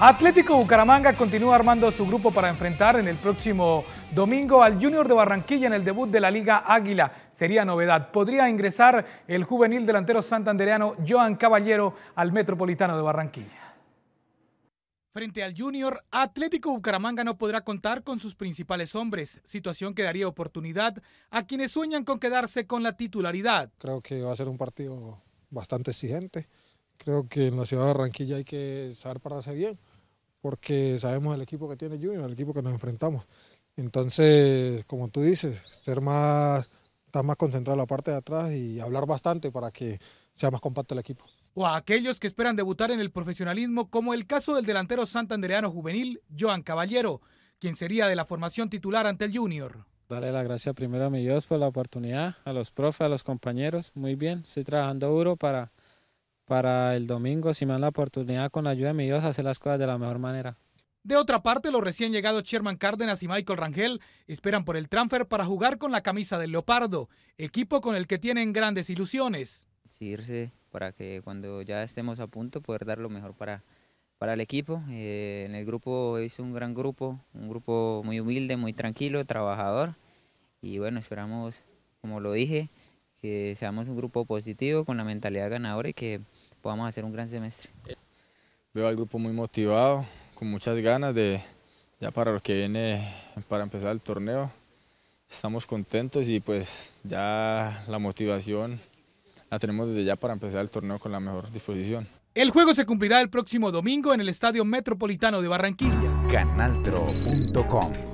Atlético Bucaramanga continúa armando su grupo para enfrentar en el próximo domingo al Junior de Barranquilla en el debut de la Liga Águila. Sería novedad. Podría ingresar el juvenil delantero santandereano Joan Caballero al Metropolitano de Barranquilla. Frente al Junior, Atlético Bucaramanga no podrá contar con sus principales hombres, situación que daría oportunidad a quienes sueñan con quedarse con la titularidad. Creo que va a ser un partido bastante exigente. Creo que en la ciudad de Barranquilla hay que saber pararse bien porque sabemos el equipo que tiene Junior, el equipo que nos enfrentamos. Entonces, como tú dices, ser más, estar más concentrado en la parte de atrás y hablar bastante para que sea más compacto el equipo. O a aquellos que esperan debutar en el profesionalismo, como el caso del delantero santandereano juvenil, Joan Caballero, quien sería de la formación titular ante el Junior. dale la gracias primero a mi Dios por la oportunidad, a los profes, a los compañeros. Muy bien, estoy trabajando duro para para el domingo, si me dan la oportunidad con la ayuda de mi Dios, hacer las cosas de la mejor manera. De otra parte, los recién llegados Sherman Cárdenas y Michael Rangel esperan por el transfer para jugar con la camisa del Leopardo, equipo con el que tienen grandes ilusiones. Irse para que cuando ya estemos a punto poder dar lo mejor para, para el equipo. Eh, en el grupo es un gran grupo, un grupo muy humilde, muy tranquilo, trabajador. Y bueno, esperamos, como lo dije, que seamos un grupo positivo con la mentalidad ganadora y que podamos hacer un gran semestre. Veo al grupo muy motivado, con muchas ganas de ya para lo que viene, para empezar el torneo. Estamos contentos y pues ya la motivación la tenemos desde ya para empezar el torneo con la mejor disposición. El juego se cumplirá el próximo domingo en el Estadio Metropolitano de Barranquilla. Canaltro.com